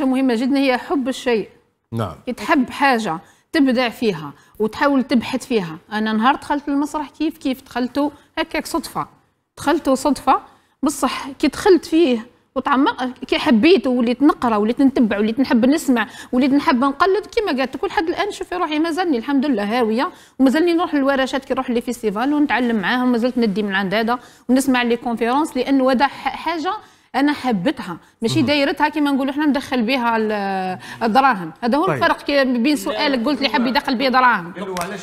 حاجه مهمه جدا هي حب الشيء نعم كي تحب حاجه تبدع فيها وتحاول تبحث فيها انا نهار دخلت المسرح كيف كيف دخلته هكاك صدفه دخلته صدفه بصح كي دخلت فيه وتعمق كي حبيت وليت نقرا وليت نتبع وليت نحب نسمع وليت نحب نقلد كيما قالت كل حد الان شوفي روحي مازالني الحمد لله هاويه ومازالني نروح للورشات كي نروح فيستيفال ونتعلم معاهم مازلت ندي من عند هذا ونسمع لي كونفيرونس لانه هذا حاجه انا حبتها ماشي دايرتها كيما نقولوا احنا ندخل بها الدراهم هذا هو طيب. الفرق بين سؤالك قلت لي حب يدخل بها دراهم